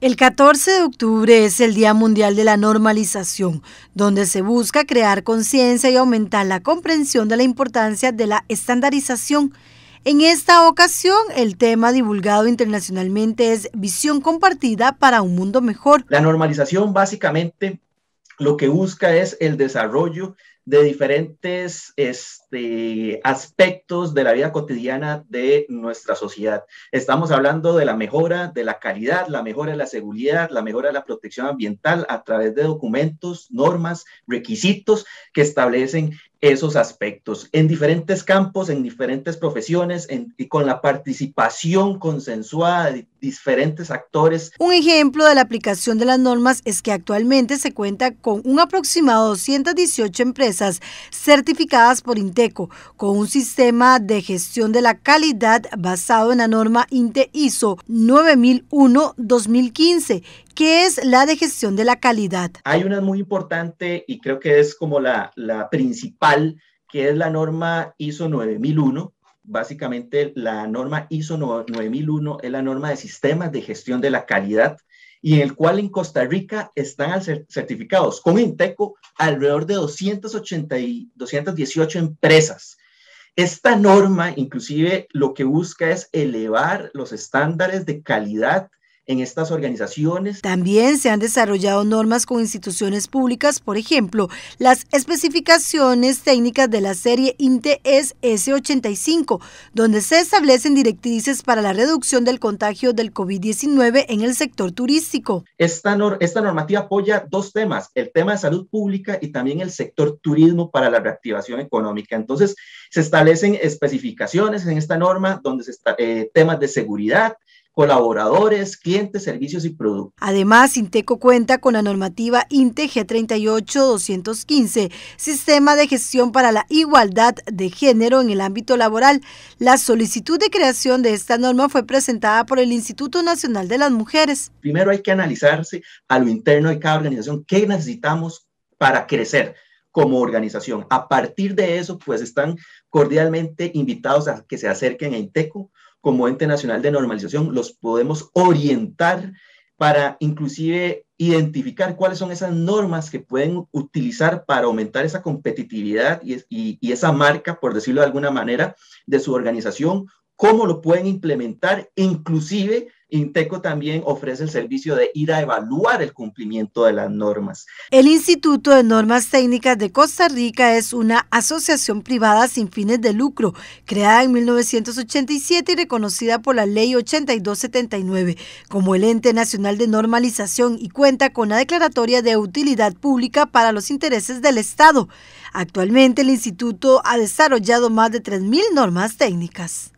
El 14 de octubre es el Día Mundial de la Normalización, donde se busca crear conciencia y aumentar la comprensión de la importancia de la estandarización. En esta ocasión, el tema divulgado internacionalmente es Visión compartida para un mundo mejor. La normalización básicamente lo que busca es el desarrollo de diferentes este, aspectos de la vida cotidiana de nuestra sociedad. Estamos hablando de la mejora de la calidad, la mejora de la seguridad, la mejora de la protección ambiental a través de documentos, normas, requisitos que establecen esos aspectos en diferentes campos, en diferentes profesiones y con la participación consensuada de diferentes actores. Un ejemplo de la aplicación de las normas es que actualmente se cuenta con un aproximado 218 empresas certificadas por Inteco, con un sistema de gestión de la calidad basado en la norma INTE ISO 9001-2015, que es la de gestión de la calidad. Hay una muy importante y creo que es como la, principal, que es la norma ISO 9001 básicamente la norma ISO 9001 es la norma de sistemas de gestión de la calidad y en el cual en Costa Rica están certificados con Inteco alrededor de 280 y 218 empresas. Esta norma inclusive lo que busca es elevar los estándares de calidad en estas organizaciones. También se han desarrollado normas con instituciones públicas, por ejemplo, las especificaciones técnicas de la serie INTES S85, donde se establecen directrices para la reducción del contagio del COVID-19 en el sector turístico. Esta, normativa apoya dos temas, el tema de salud pública y también el sector turismo para la reactivación económica. Entonces, se establecen especificaciones en esta norma donde se eh, temas de seguridad, colaboradores, clientes, servicios y productos. Además, Inteco cuenta con la normativa Integ G38215, Sistema de Gestión para la Igualdad de Género en el ámbito laboral. La solicitud de creación de esta norma fue presentada por el Instituto Nacional de las Mujeres. Primero hay que analizarse a lo interno de cada organización qué necesitamos para crecer como organización. A partir de eso, pues están cordialmente invitados a que se acerquen a Inteco como ente nacional de normalización, los podemos orientar para inclusive identificar cuáles son esas normas que pueden utilizar para aumentar esa competitividad y, esa marca, por decirlo de alguna manera, de su organización cómo lo pueden implementar. Inclusive, Inteco también ofrece el servicio de ir a evaluar el cumplimiento de las normas. El Instituto de Normas Técnicas de Costa Rica es una asociación privada sin fines de lucro, creada en 1987 y reconocida por la Ley 8279 como el Ente Nacional de Normalización y cuenta con la declaratoria de utilidad pública para los intereses del Estado. Actualmente el instituto ha desarrollado más de 3.000 normas técnicas.